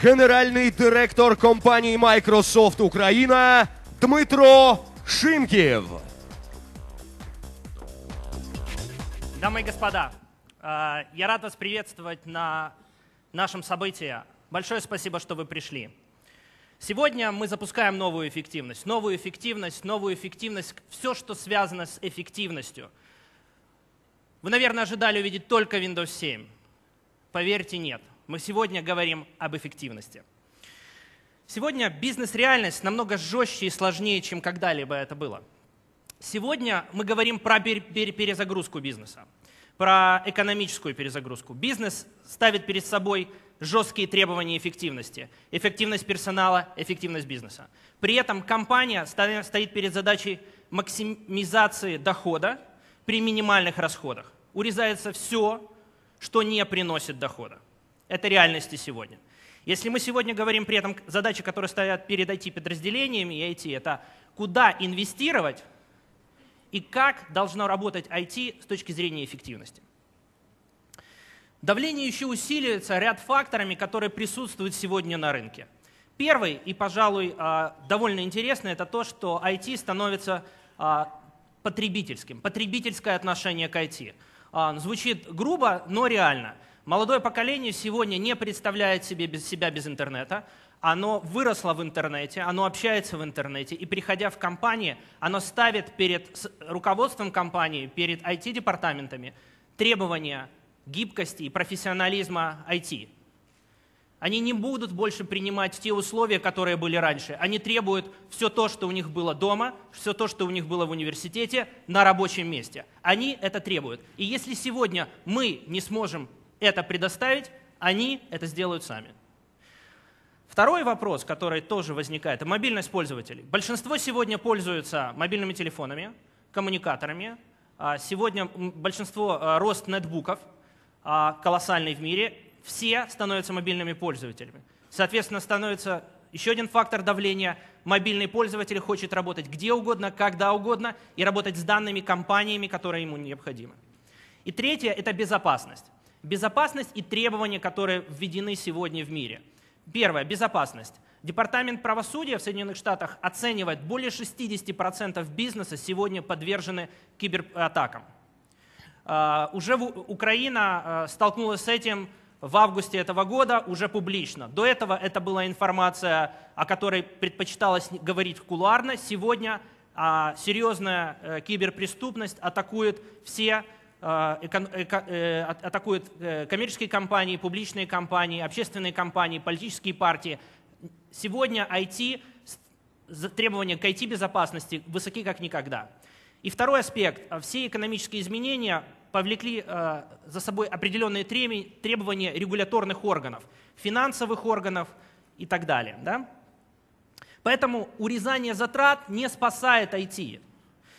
генеральний директор компанії Microsoft Україна Дмитро Шимків. Дамы и господа, а, я рад вас приветствовать на нашем событии. Большое спасибо, что вы пришли. Сегодня мы запускаем новую эффективность, новую эффективность, новую эффективность, все, что связано с эффективностью. Вы, наверное, ожидали увидеть только Windows 7. Поверьте, нет. Мы сегодня говорим об эффективности. Сегодня бизнес-реальность намного жестче и сложнее, чем когда-либо это было. Сегодня мы говорим про перезагрузку бизнеса, про экономическую перезагрузку. Бизнес ставит перед собой жесткие требования эффективности. Эффективность персонала, эффективность бизнеса. При этом компания стоит перед задачей максимизации дохода при минимальных расходах. Урезается все, что не приносит дохода. Это реальности сегодня. Если мы сегодня говорим при этом задачи, которые стоят перед IT-подразделениями и IT, это куда инвестировать и как должно работать IT с точки зрения эффективности. Давление еще усиливается ряд факторами, которые присутствуют сегодня на рынке. Первый и, пожалуй, а, довольно интересный, это то, что IT становится а, потребительским, потребительское отношение к IT. А, звучит грубо, но реально – Молодое поколение сегодня не представляет себе без себя без интернета. Оно выросло в интернете, оно общается в интернете, и приходя в компании, оно ставит перед руководством компании, перед IT-департаментами требования гибкости и профессионализма IT. Они не будут больше принимать те условия, которые были раньше. Они требуют все то, что у них было дома, все то, что у них было в университете, на рабочем месте. Они это требуют. И если сегодня мы не сможем это предоставить, они это сделают сами. Второй вопрос, который тоже возникает, это мобильность пользователей. Большинство сегодня пользуются мобильными телефонами, коммуникаторами. А, сегодня большинство а, рост нетбуков а, колоссальный в мире. Все становятся мобильными пользователями. Соответственно, становится еще один фактор давления. Мобильный пользователь хочет работать где угодно, когда угодно и работать с данными компаниями, которые ему необходимы. И третье – это безопасность. Безопасность и требования, которые введены сегодня в мире. Первое. Безопасность. Департамент правосудия в Соединенных Штатах оценивает, более 60% бизнеса сегодня подвержены кибератакам. А, уже Украина а, столкнулась с этим в августе этого года уже публично. До этого это была информация, о которой предпочиталось говорить куларно. Сегодня а, серьезная э, киберпреступность атакует все Э, э, атакует э, коммерческие компании, публичные компании, общественные компании, политические партии. Сегодня IT, требования к IT-безопасности высоки как никогда. И второй аспект. Все экономические изменения повлекли за собой определенные требования регуляторных органов, финансовых органов и так далее. Да? Поэтому урезание затрат не спасает IT.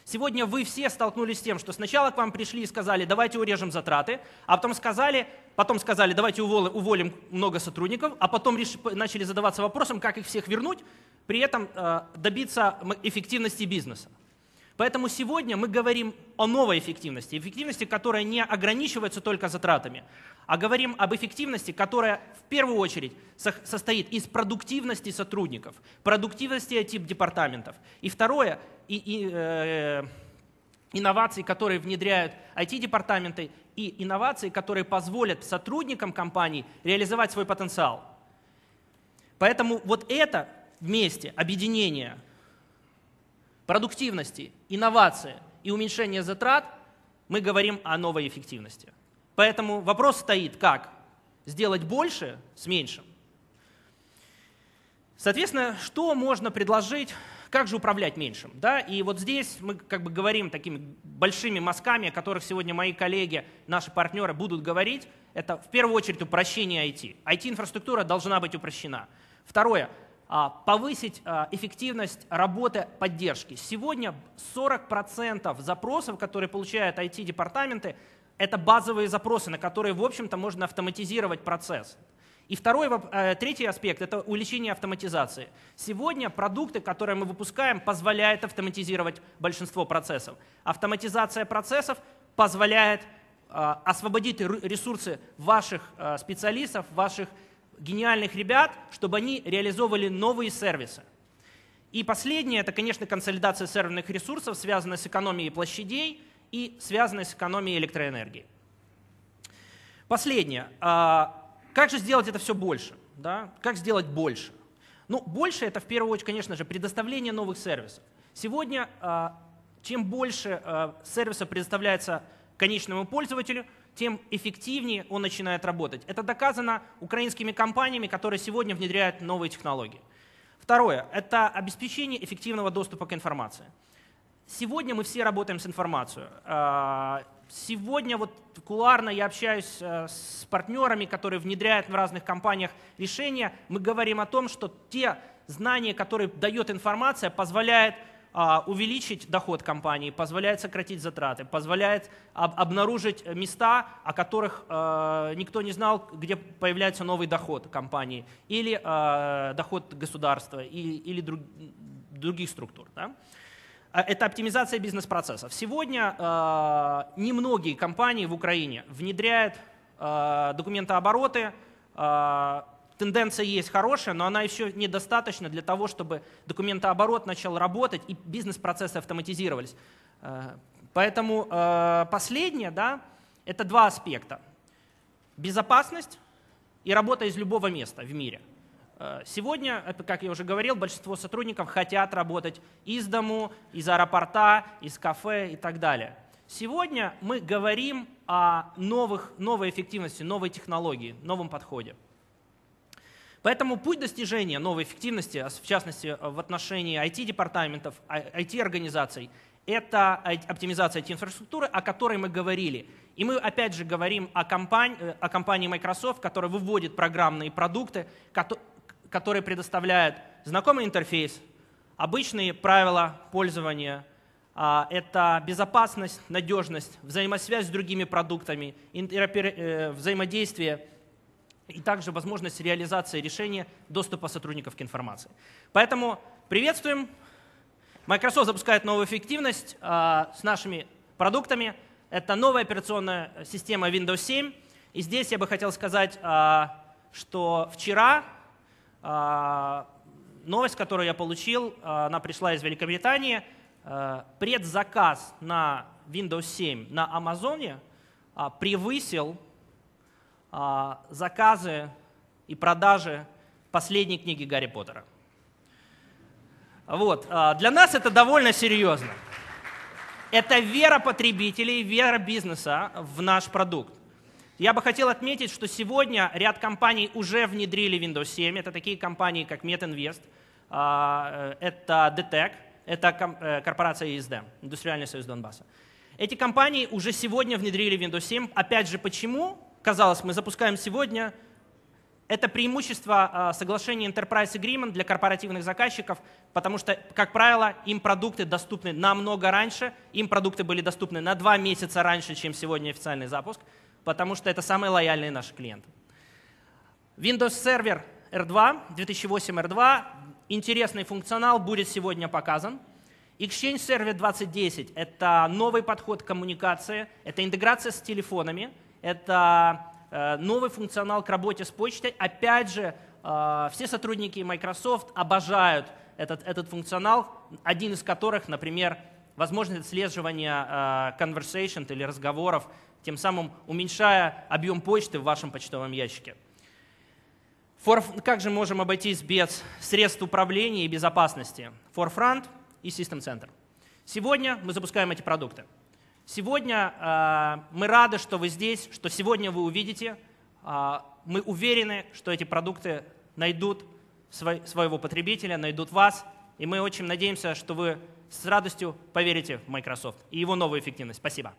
Сегодня вы все столкнулись с тем, что сначала к вам пришли и сказали, давайте урежем затраты, а потом сказали, потом сказали, давайте уволим много сотрудников, а потом начали задаваться вопросом, как их всех вернуть, при этом э, добиться эффективности бизнеса. Поэтому сегодня мы говорим о новой эффективности, эффективности, которая не ограничивается только затратами, а говорим об эффективности, которая в первую очередь состоит из продуктивности сотрудников, продуктивности тип департаментов. И второе, и, и, э, инноваций, которые внедряют IT-департаменты, и инноваций, которые позволят сотрудникам компании реализовать свой потенциал. Поэтому вот это вместе, объединение – продуктивности, инновации и уменьшения затрат, мы говорим о новой эффективности. Поэтому вопрос стоит, как сделать больше с меньшим. Соответственно, что можно предложить, как же управлять меньшим? Да? И вот здесь мы как бы говорим такими большими мазками, о которых сегодня мои коллеги, наши партнеры будут говорить. Это в первую очередь упрощение IT. IT-инфраструктура должна быть упрощена. Второе, а, повысить а, эффективность работы поддержки. Сегодня 40% запросов, которые получают IT-департаменты, это базовые запросы, на которые, в общем-то, можно автоматизировать процесс. И второй, э, третий аспект – это увеличение автоматизации. Сегодня продукты, которые мы выпускаем, позволяют автоматизировать большинство процессов. Автоматизация процессов позволяет э, освободить ресурсы ваших э, специалистов, ваших гениальных ребят, чтобы они реализовывали новые сервисы. И последнее, это, конечно, консолидация серверных ресурсов, связанная с экономией площадей и связанная с экономией электроэнергии. Последнее. А, как же сделать это все больше? Да? Как сделать больше? Ну, больше это в первую очередь, конечно же, предоставление новых сервисов. Сегодня а, чем больше а, сервиса предоставляется конечному пользователю, тем эффективнее он начинает работать. Это доказано украинскими компаниями, которые сегодня внедряют новые технологии. Второе – это обеспечение эффективного доступа к информации. Сегодня мы все работаем с информацией. А, сегодня вот куларно я общаюсь а, с партнерами, которые внедряют в разных компаниях решения. Мы говорим о том, что те знания, которые дает информация, позволяют а, увеличить доход компании, позволяет сократить затраты, позволяет об, обнаружить места, о которых э, никто не знал, где появляется новый доход компании или э, доход государства или, или друг, других структур. Да? А, это оптимизация бизнес-процессов. Сегодня э, немногие компании в Украине внедряют э, документообороты, э, тенденция есть хорошая, но она еще недостаточна для того, чтобы документооборот начал работать и бизнес-процессы автоматизировались. Э, поэтому э, последнее, да, это два аспекта. Безопасность и работа из любого места в мире. Э, сегодня, как я уже говорил, большинство сотрудников хотят работать из дому, из аэропорта, из кафе и так далее. Сегодня мы говорим о новых, новой эффективности, новой технологии, новом подходе. Поэтому путь достижения новой эффективности, а в частности э, в отношении IT-департаментов, IT-организаций, а, это оптимизация IT-инфраструктуры, о которой мы говорили. И мы опять же говорим о, компании, э, о компании Microsoft, которая выводит программные продукты, которые предоставляют знакомый интерфейс, обычные правила пользования, а, это безопасность, надежность, взаимосвязь с другими продуктами, э, взаимодействие и также возможность реализации решения доступа сотрудников к информации. Поэтому приветствуем. Microsoft запускает новую эффективность э, с нашими продуктами. Это новая операционная система Windows 7. И здесь я бы хотел сказать, э, что вчера э, новость, которую я получил, она пришла из Великобритании. Предзаказ на Windows 7 на Амазоне превысил а, заказы и продажи последней книги Гарри Поттера. Вот. А, для нас это довольно серьезно. Это вера потребителей, вера бизнеса в наш продукт. Я бы хотел отметить, что сегодня ряд компаний уже внедрили Windows 7. Это такие компании, как MetInvest, а, э, это DTEC, это э, корпорация ESD, Индустриальный союз Донбасса. Эти компании уже сегодня внедрили Windows 7. Опять же, почему? казалось, мы запускаем сегодня. Это преимущество а, соглашения Enterprise Agreement для корпоративных заказчиков, потому что, как правило, им продукты доступны намного раньше, им продукты были доступны на два месяца раньше, чем сегодня официальный запуск, потому что это самые лояльные наши клиенты. Windows Server R2, 2008 R2, интересный функционал будет сегодня показан. Exchange Server 2010 – это новый подход к коммуникации, это интеграция с телефонами – это э, новый функционал к работе с почтой. Опять же, э, все сотрудники Microsoft обожают этот, этот функционал, один из которых, например, возможность отслеживания э, conversation или разговоров, тем самым уменьшая объем почты в вашем почтовом ящике. Как же можем обойтись без средств управления и безопасности? Forefront и System Center. Сегодня мы запускаем эти продукты. Сегодня э, мы рады, что вы здесь, что сегодня вы увидите. Э, мы уверены, что эти продукты найдут своего потребителя, найдут вас. И мы очень надеемся, что вы с радостью поверите в Microsoft и его новую эффективность. Спасибо.